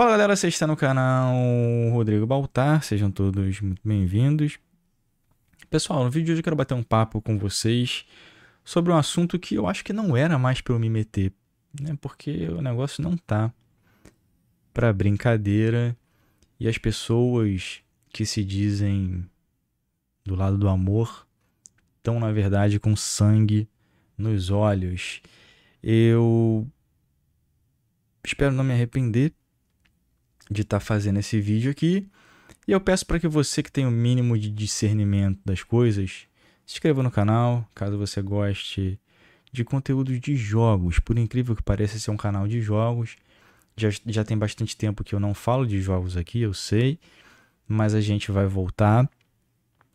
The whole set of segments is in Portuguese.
Fala galera, você está no canal Rodrigo Baltar, sejam todos muito bem-vindos. Pessoal, no vídeo de hoje eu quero bater um papo com vocês sobre um assunto que eu acho que não era mais para eu me meter, né? Porque o negócio não tá para brincadeira e as pessoas que se dizem do lado do amor estão na verdade com sangue nos olhos. Eu espero não me arrepender de estar tá fazendo esse vídeo aqui. E eu peço para que você que tem o um mínimo de discernimento das coisas, se inscreva no canal, caso você goste de conteúdo de jogos. Por incrível que pareça ser é um canal de jogos, já, já tem bastante tempo que eu não falo de jogos aqui, eu sei, mas a gente vai voltar.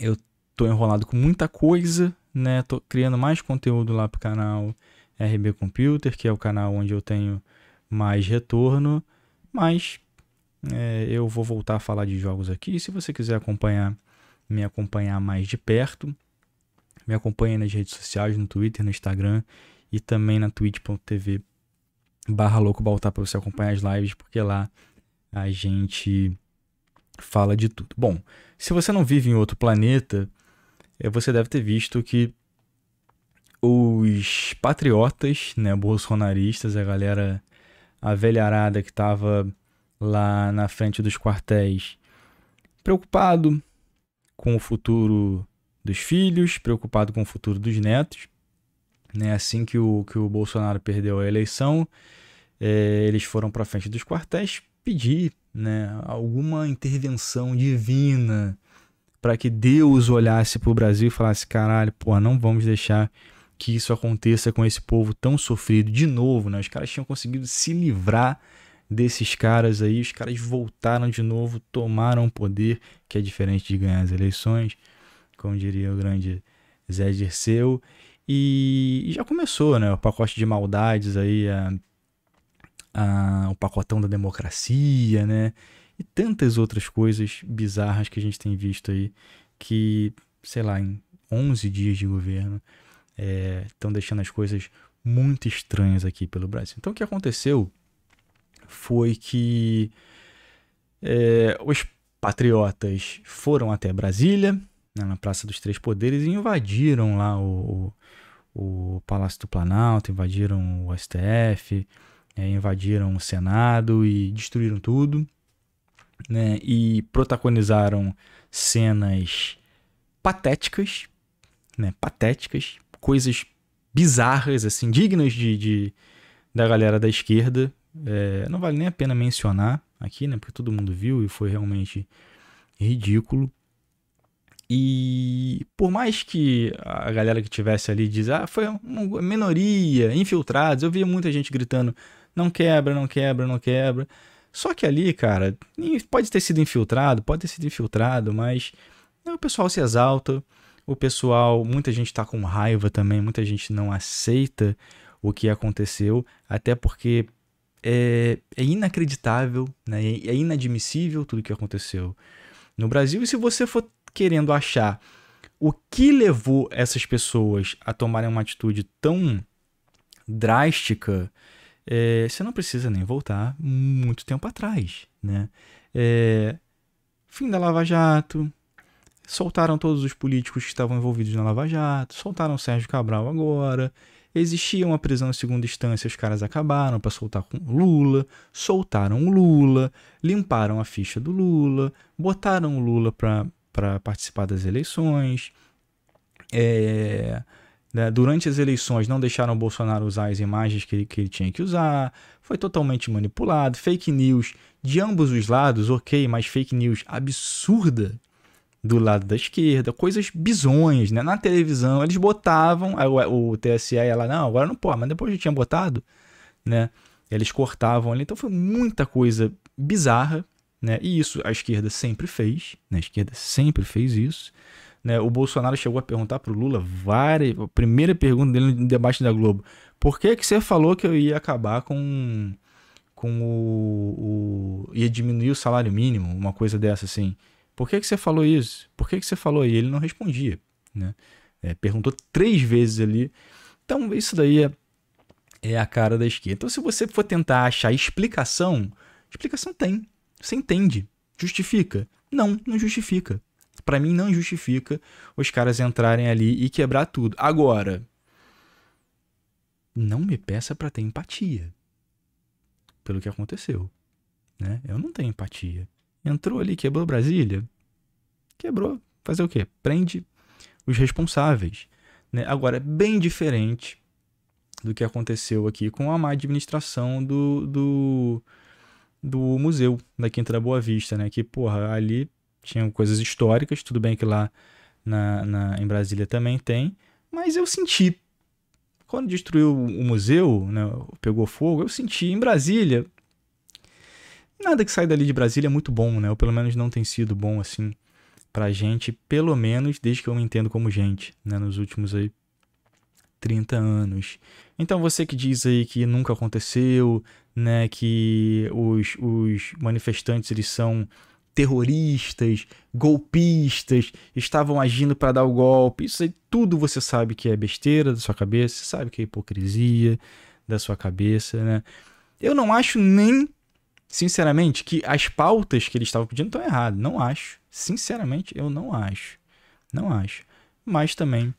Eu tô enrolado com muita coisa, né? Tô criando mais conteúdo lá pro canal RB Computer, que é o canal onde eu tenho mais retorno, mas é, eu vou voltar a falar de jogos aqui. Se você quiser acompanhar, me acompanhar mais de perto, me acompanhe nas redes sociais, no Twitter, no Instagram e também na twitch.tv barra louco baltar para você acompanhar as lives, porque lá a gente fala de tudo. Bom, se você não vive em outro planeta, é, você deve ter visto que os patriotas, né, bolsonaristas, a galera a velharada que estava lá na frente dos quartéis, preocupado com o futuro dos filhos, preocupado com o futuro dos netos. Né? Assim que o, que o Bolsonaro perdeu a eleição, é, eles foram para frente dos quartéis pedir né, alguma intervenção divina para que Deus olhasse para o Brasil e falasse: caralho, pô, não vamos deixar que isso aconteça com esse povo tão sofrido de novo. Né? Os caras tinham conseguido se livrar desses caras aí, os caras voltaram de novo, tomaram poder, que é diferente de ganhar as eleições, como diria o grande Zé Dirceu. E, e já começou, né? O pacote de maldades aí, a, a, o pacotão da democracia, né? E tantas outras coisas bizarras que a gente tem visto aí, que, sei lá, em 11 dias de governo, estão eh, é, deixando as coisas muito estranhas aqui pelo Brasil. Então, o que aconteceu foi que é, os patriotas foram até Brasília, né, na Praça dos Três Poderes, e invadiram lá o, o, o Palácio do Planalto, invadiram o STF, é, eh, invadiram o Senado e destruíram tudo. Né, e protagonizaram cenas patéticas, né, patéticas, coisas bizarras, assim, dignas de, de da galera da esquerda, é, não vale nem a pena mencionar aqui, né? Porque todo mundo viu e foi realmente ridículo. E por mais que a galera que tivesse ali diz, ah, foi uma minoria, infiltrados, eu via muita gente gritando, não quebra, não quebra, não quebra. Só que ali, cara, pode ter sido infiltrado, pode ter sido infiltrado, mas né, o pessoal se exalta, o pessoal, muita gente tá com raiva também, muita gente não aceita o que aconteceu, até porque é, é inacreditável, né? é inadmissível tudo que aconteceu no Brasil. E se você for querendo achar o que levou essas pessoas a tomarem uma atitude tão drástica, é, você não precisa nem voltar muito tempo atrás, né? É, fim da Lava Jato, soltaram todos os políticos que estavam envolvidos na Lava Jato, soltaram Sérgio Cabral agora, Existia uma prisão em segunda instância, os caras acabaram para soltar com Lula, soltaram o Lula, limparam a ficha do Lula, botaram o Lula para participar das eleições. É, né, durante as eleições não deixaram o Bolsonaro usar as imagens que ele, que ele tinha que usar, foi totalmente manipulado, fake news de ambos os lados, ok, mas fake news absurda, do lado da esquerda, coisas bizonhas, né? Na televisão, eles botavam, o, o TSE lá, não, agora não pode, mas depois já tinha botado, né? Eles cortavam ali, então foi muita coisa bizarra, né? E isso a esquerda sempre fez, né? A esquerda sempre fez isso. Né? O Bolsonaro chegou a perguntar pro Lula várias. A primeira pergunta dele no debate da Globo: por que, que você falou que eu ia acabar com, com o, o. ia diminuir o salário mínimo? Uma coisa dessa assim. Por que, que você falou isso? Por que, que você falou? E ele não respondia. Né? É, perguntou três vezes ali. Então, isso daí é, é a cara da esquerda. Então, se você for tentar achar explicação, explicação tem. Você entende. Justifica? Não, não justifica. Para mim, não justifica os caras entrarem ali e quebrar tudo. Agora, não me peça para ter empatia pelo que aconteceu. Né? Eu não tenho empatia. Entrou ali, quebrou Brasília. Quebrou. Fazer o quê? Prende os responsáveis. Né? Agora, é bem diferente do que aconteceu aqui com a má administração do, do, do museu da Quinta da Boa Vista, né? Que, porra, ali tinham coisas históricas, tudo bem que lá na, na, em Brasília também tem, mas eu senti. Quando destruiu o museu, né, pegou fogo, eu senti em Brasília nada que sai dali de Brasília é muito bom, né? Ou pelo menos não tem sido bom assim pra gente, pelo menos desde que eu me entendo como gente, né? Nos últimos aí 30 anos. Então você que diz aí que nunca aconteceu, né? Que os, os manifestantes eles são terroristas, golpistas, estavam agindo para dar o golpe. Isso aí tudo você sabe que é besteira da sua cabeça, sabe que é hipocrisia da sua cabeça, né? Eu não acho nem sinceramente, que as pautas que eles estavam pedindo estão erradas. Não acho. Sinceramente, eu não acho. Não acho. Mas também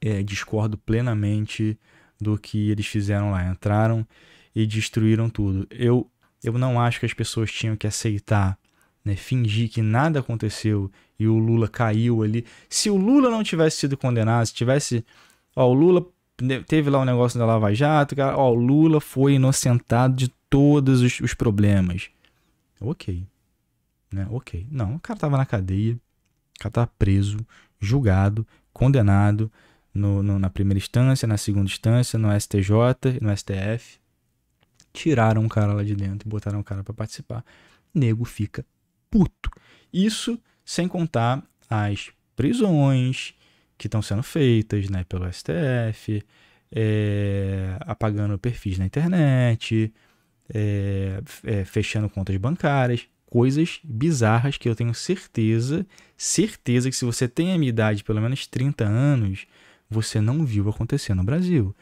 é, discordo plenamente do que eles fizeram lá. Entraram e destruíram tudo. Eu, eu não acho que as pessoas tinham que aceitar, né, fingir que nada aconteceu e o Lula caiu ali. Se o Lula não tivesse sido condenado, se tivesse. Ó, o Lula né, teve lá um negócio da Lava Jato, cara, ó, Lula foi inocentado de todos os, os problemas. Ok. Né? Ok. Não, o cara tava na cadeia, o cara tava preso, julgado, condenado no, no, na primeira instância, na segunda instância, no STJ, no STF. Tiraram o cara lá de dentro e botaram o cara para participar. Nego fica puto. Isso sem contar as prisões, que estão sendo feitas né, pelo STF, é, apagando perfis na internet, é, é, fechando contas bancárias, coisas bizarras que eu tenho certeza, certeza que se você tem a minha idade, pelo menos 30 anos, você não viu acontecer no Brasil.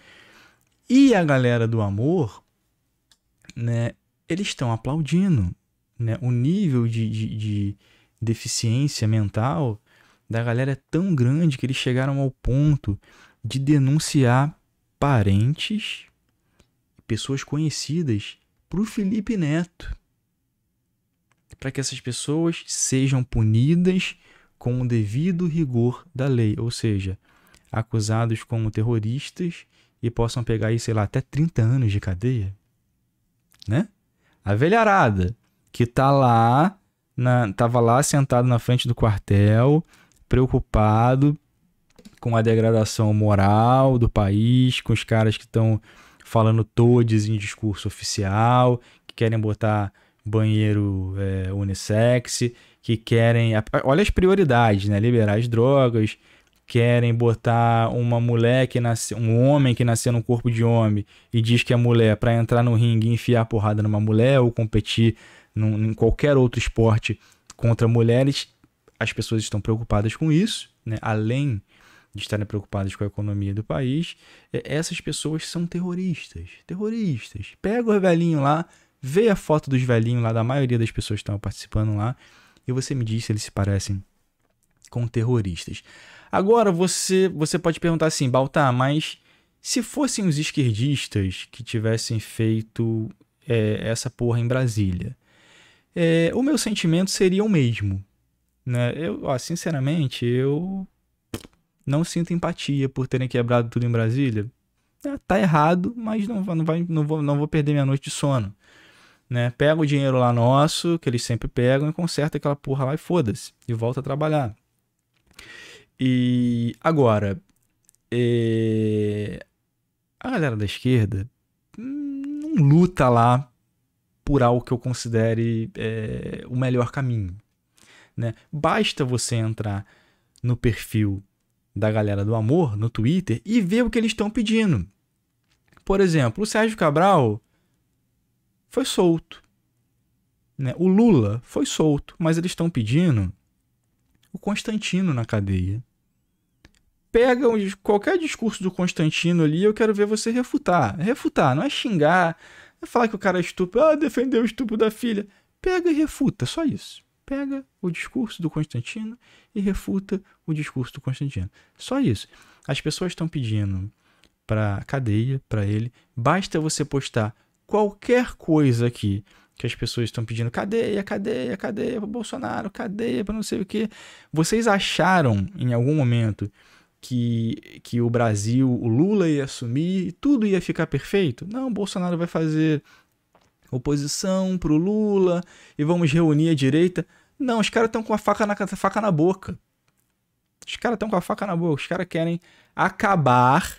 E a galera do amor, né, eles estão aplaudindo né, o nível de, de, de deficiência mental da galera é tão grande que eles chegaram ao ponto de denunciar parentes, pessoas conhecidas, para o Felipe Neto. Para que essas pessoas sejam punidas com o devido rigor da lei, ou seja, acusados como terroristas e possam pegar aí, sei lá, até 30 anos de cadeia. Né? A velharada que tá lá, na, tava lá sentado na frente do quartel, preocupado com a degradação moral do país, com os caras que estão falando todes em discurso oficial, que querem botar banheiro é, unissex, que querem. Olha as prioridades, né? Liberar as drogas, querem botar uma mulher que nasceu, um homem que nasceu no corpo de homem e diz que é mulher para entrar no ringue e enfiar porrada numa mulher ou competir num, em qualquer outro esporte contra mulheres as pessoas estão preocupadas com isso, né? além de estarem preocupadas com a economia do país, é, essas pessoas são terroristas. Terroristas. Pega o velhinho lá, vê a foto dos velhinhos lá, da maioria das pessoas que estão participando lá, e você me diz se eles se parecem com terroristas. Agora você, você pode perguntar assim, Baltar, mas se fossem os esquerdistas que tivessem feito é, essa porra em Brasília, é, o meu sentimento seria o mesmo. Né? Eu, ó, sinceramente, eu não sinto empatia por terem quebrado tudo em Brasília. É, tá errado, mas não, não, vai, não, vou, não vou perder minha noite de sono. Né? Pega o dinheiro lá nosso, que eles sempre pegam, e conserta aquela porra lá e foda-se. E volta a trabalhar. E agora, é... a galera da esquerda hum, não luta lá por algo que eu considere é, o melhor caminho. Né? Basta você entrar no perfil da galera do amor no Twitter e ver o que eles estão pedindo. Por exemplo, o Sérgio Cabral foi solto. Né? O Lula foi solto, mas eles estão pedindo o Constantino na cadeia. Pega qualquer discurso do Constantino ali, eu quero ver você refutar. Refutar, não é xingar, não é falar que o cara é estúpido, ah, defendeu o estupro da filha. Pega e refuta, só isso pega o discurso do Constantino e refuta o discurso do Constantino. Só isso. As pessoas estão pedindo para cadeia, para ele, basta você postar qualquer coisa aqui que as pessoas estão pedindo cadeia, cadeia, cadeia para Bolsonaro, cadeia para não sei o que. Vocês acharam em algum momento que, que o Brasil, o Lula ia assumir, e tudo ia ficar perfeito? Não, Bolsonaro vai fazer oposição para o Lula e vamos reunir a direita. Não, os caras estão com a faca na, faca na boca. Os caras estão com a faca na boca. Os caras querem acabar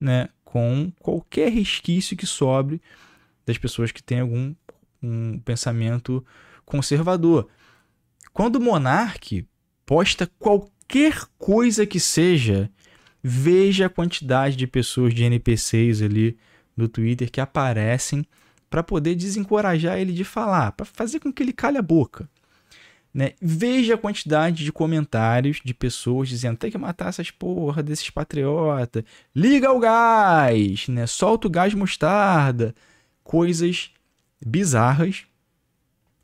né, com qualquer resquício que sobre das pessoas que têm algum um pensamento conservador. Quando o monarque posta qualquer coisa que seja, veja a quantidade de pessoas de NPCs ali no Twitter que aparecem para poder desencorajar ele de falar, para fazer com que ele calhe a boca. Né? Veja a quantidade de comentários de pessoas dizendo tem que matar essas porra desses patriota, liga o gás, né? solta o gás mostarda, coisas bizarras,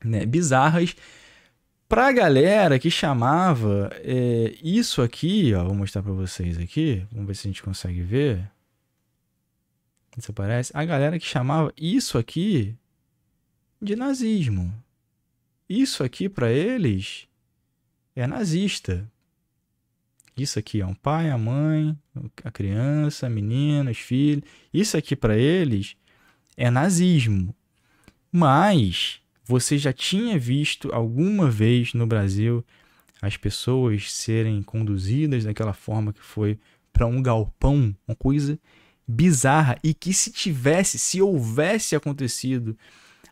né? bizarras a galera que chamava é, isso aqui, ó, vou mostrar para vocês aqui, vamos ver se a gente consegue ver. Isso aparece. A galera que chamava isso aqui de nazismo isso aqui para eles é nazista. Isso aqui é um pai, a mãe, a criança, a menina, os filhos. Isso aqui para eles é nazismo. Mas você já tinha visto alguma vez no Brasil as pessoas serem conduzidas daquela forma que foi para um galpão, uma coisa bizarra e que se tivesse, se houvesse acontecido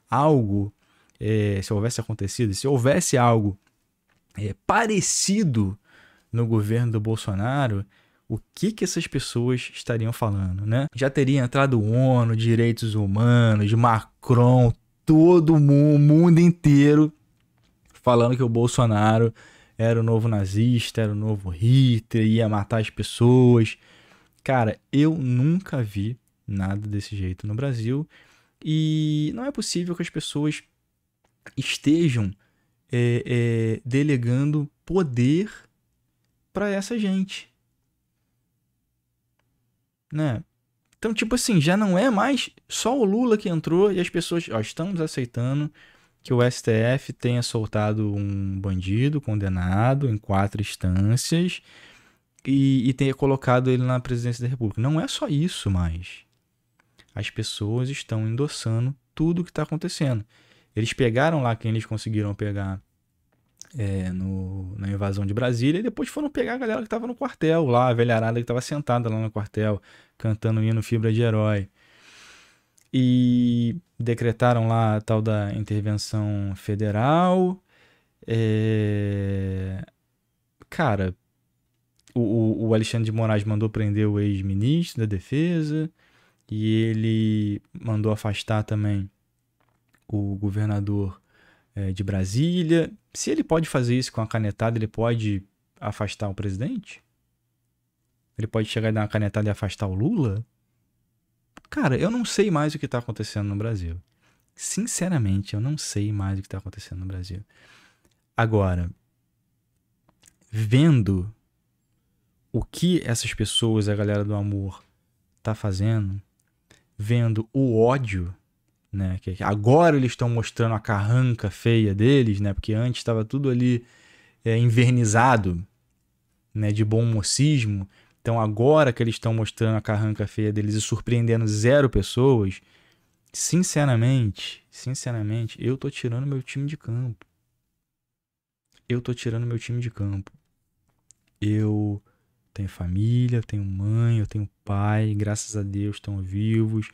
algo é, se houvesse acontecido, se houvesse algo é, parecido no governo do Bolsonaro, o que, que essas pessoas estariam falando, né? Já teria entrado ONU, direitos humanos, Macron, todo mundo, o mundo inteiro falando que o Bolsonaro era o novo nazista, era o novo Hitler, ia matar as pessoas. Cara, eu nunca vi nada desse jeito no Brasil e não é possível que as pessoas estejam é, é, delegando poder para essa gente. Né? Então, tipo assim, já não é mais só o Lula que entrou e as pessoas. Ó, estamos aceitando que o STF tenha soltado um bandido condenado em quatro instâncias e, e tenha colocado ele na presidência da República. Não é só isso mais. As pessoas estão endossando tudo o que está acontecendo. Eles pegaram lá quem eles conseguiram pegar é, no, na invasão de Brasília e depois foram pegar a galera que estava no quartel lá, a velharada que estava sentada lá no quartel, cantando o hino Fibra de Herói. E decretaram lá a tal da intervenção federal. É... Cara, o, o Alexandre de Moraes mandou prender o ex-ministro da Defesa e ele mandou afastar também o governador é, de Brasília. Se ele pode fazer isso com a canetada, ele pode afastar o presidente? Ele pode chegar e dar uma canetada e afastar o Lula? Cara, eu não sei mais o que está acontecendo no Brasil. Sinceramente, eu não sei mais o que está acontecendo no Brasil. Agora, vendo o que essas pessoas, a galera do amor, tá fazendo, vendo o ódio né? Que agora eles estão mostrando a carranca feia deles, né? Porque antes estava tudo ali é, invernizado, né? De bom mocismo. Então agora que eles estão mostrando a carranca feia deles e surpreendendo zero pessoas, sinceramente, sinceramente, eu tô tirando meu time de campo. Eu tô tirando meu time de campo. Eu tenho família, eu tenho mãe, eu tenho pai, graças a Deus estão vivos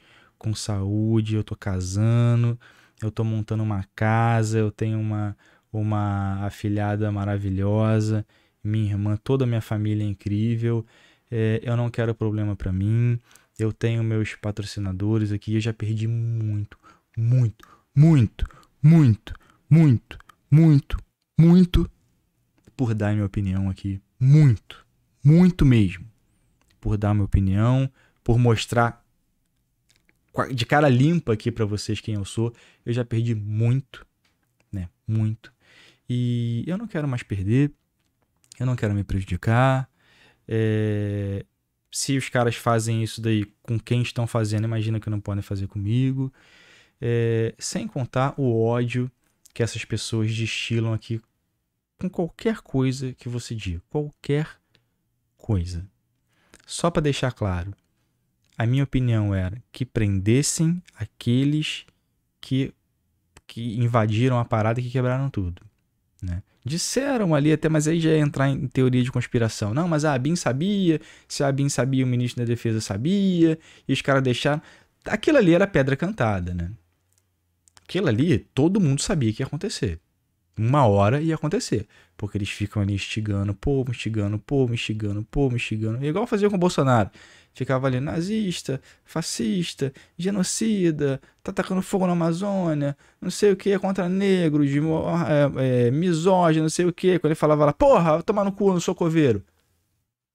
com saúde, eu tô casando, eu tô montando uma casa, eu tenho uma, uma afilhada maravilhosa, minha irmã, toda a minha família é incrível, é, eu não quero problema para mim, eu tenho meus patrocinadores aqui, eu já perdi muito, muito, muito, muito, muito, muito, muito por dar minha opinião aqui, muito, muito mesmo, por dar minha opinião, por mostrar de cara limpa aqui para vocês quem eu sou. Eu já perdi muito, né? Muito. E eu não quero mais perder. Eu não quero me prejudicar. É... Se os caras fazem isso daí com quem estão fazendo, imagina que não podem fazer comigo. É... Sem contar o ódio que essas pessoas destilam aqui com qualquer coisa que você diga. Qualquer coisa. Só para deixar claro, a minha opinião era que prendessem aqueles que, que invadiram a parada e que quebraram tudo. Né? Disseram ali até, mas aí já ia entrar em teoria de conspiração. Não, mas a Abin sabia, se a Abin sabia, o ministro da defesa sabia, e os caras deixaram. Aquilo ali era pedra cantada, né? Aquilo ali, todo mundo sabia que ia acontecer. Uma hora ia acontecer. Porque eles ficam ali instigando, povo me instigando, pô, povo instigando, pô, instigando. É igual fazia com o Bolsonaro. Ficava ali nazista, fascista, genocida, tá atacando fogo na Amazônia, não sei o que, contra negros, é, é, misógino, não sei o que. Quando ele falava lá, porra, tomar no cu, não sou coveiro.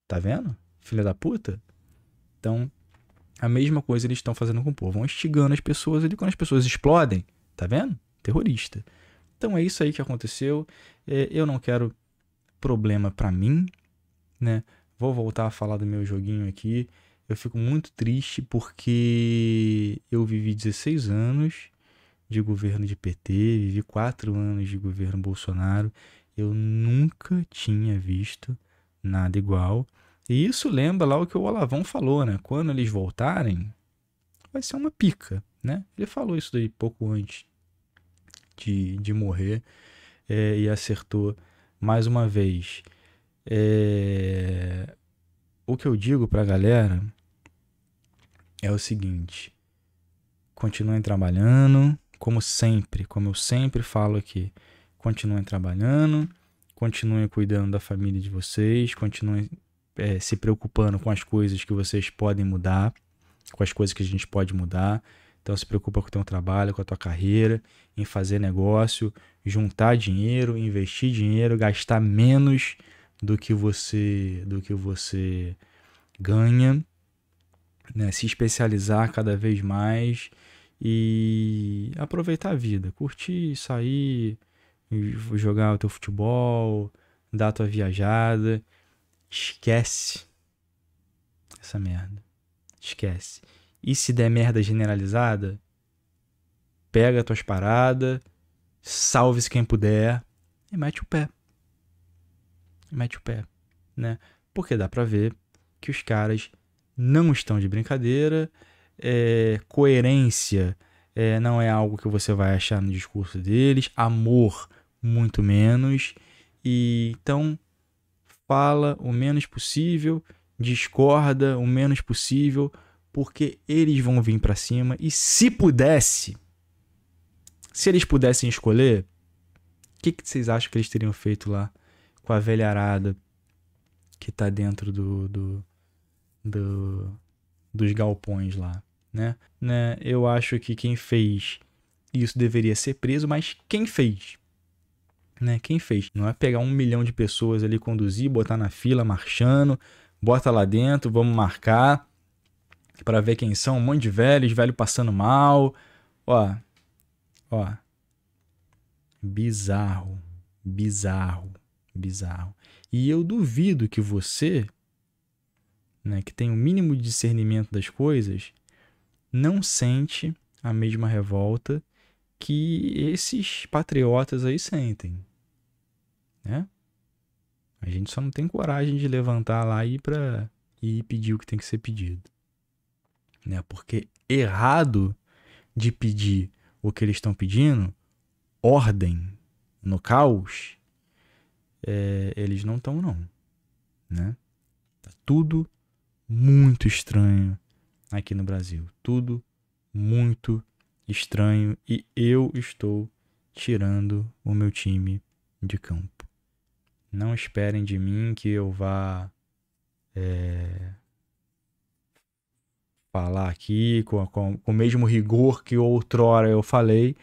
Tá vendo? Filha da puta. Então, a mesma coisa eles estão fazendo com o povo. Vão instigando as pessoas ali. Quando as pessoas explodem, tá vendo? Terrorista. Então é isso aí que aconteceu. É, eu não quero problema para mim, né? Vou voltar a falar do meu joguinho aqui. Eu fico muito triste porque eu vivi 16 anos de governo de PT, vivi 4 anos de governo Bolsonaro. Eu nunca tinha visto nada igual. E isso lembra lá o que o Olavão falou, né? Quando eles voltarem, vai ser uma pica, né? Ele falou isso daí pouco antes de, de morrer é, e acertou mais uma vez. É, o que eu digo para a galera é o seguinte: continuem trabalhando, como sempre, como eu sempre falo aqui. Continuem trabalhando, continuem cuidando da família de vocês, continuem é, se preocupando com as coisas que vocês podem mudar, com as coisas que a gente pode mudar. Então se preocupa com o teu trabalho, com a tua carreira, em fazer negócio, juntar dinheiro, investir dinheiro, gastar menos do que você do que você ganha, né? Se especializar cada vez mais e aproveitar a vida, curtir, sair, jogar o teu futebol, dar a tua viajada. Esquece essa merda. Esquece. E se der merda generalizada, pega tuas paradas, salve-se quem puder e mete o pé. E mete o pé, né? Porque dá pra ver que os caras não estão de brincadeira, é, coerência é, não é algo que você vai achar no discurso deles, amor muito menos, e então fala o menos possível, discorda o menos possível, porque eles vão vir para cima e se pudesse, se eles pudessem escolher, o que, que, vocês acham que eles teriam feito lá com a velha arada que tá dentro do, do, do dos galpões lá, né? né? Eu acho que quem fez isso deveria ser preso, mas quem fez? Né? Quem fez? Não é pegar um milhão de pessoas ali, conduzir, botar na fila, marchando, bota lá dentro, vamos marcar para ver quem são. Um monte de velhos, velho passando mal. Ó, ó. Bizarro, bizarro, bizarro. E eu duvido que você, né, que tem o um mínimo de discernimento das coisas, não sente a mesma revolta que esses patriotas aí sentem, né? A gente só não tem coragem de levantar lá e ir para e pedir o que tem que ser pedido né? Porque errado de pedir o que eles estão pedindo, ordem no caos, é, eles não estão não, né? Tá tudo muito estranho aqui no Brasil, tudo muito estranho e eu estou tirando o meu time de campo. Não esperem de mim que eu vá é, falar aqui com, com, com o mesmo rigor que outrora eu falei,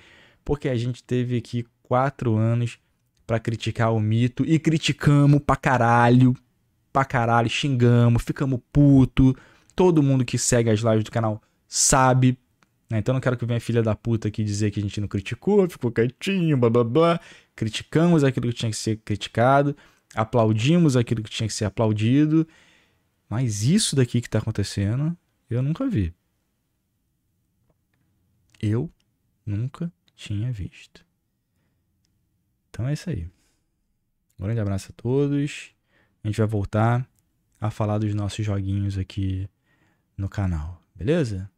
porque a gente teve aqui quatro anos para criticar o mito e criticamos pra caralho, pra caralho, xingamos, ficamos puto. Todo mundo que segue as lives do canal sabe. Né? Então não quero que venha filha da puta aqui dizer que a gente não criticou, ficou quietinho, blá blá blá. Criticamos aquilo que tinha que ser criticado, aplaudimos aquilo que tinha que ser aplaudido. Mas isso daqui que tá acontecendo eu nunca vi. Eu nunca tinha visto. Então é isso aí. Um grande abraço a todos. A gente vai voltar a falar dos nossos joguinhos aqui no canal, beleza?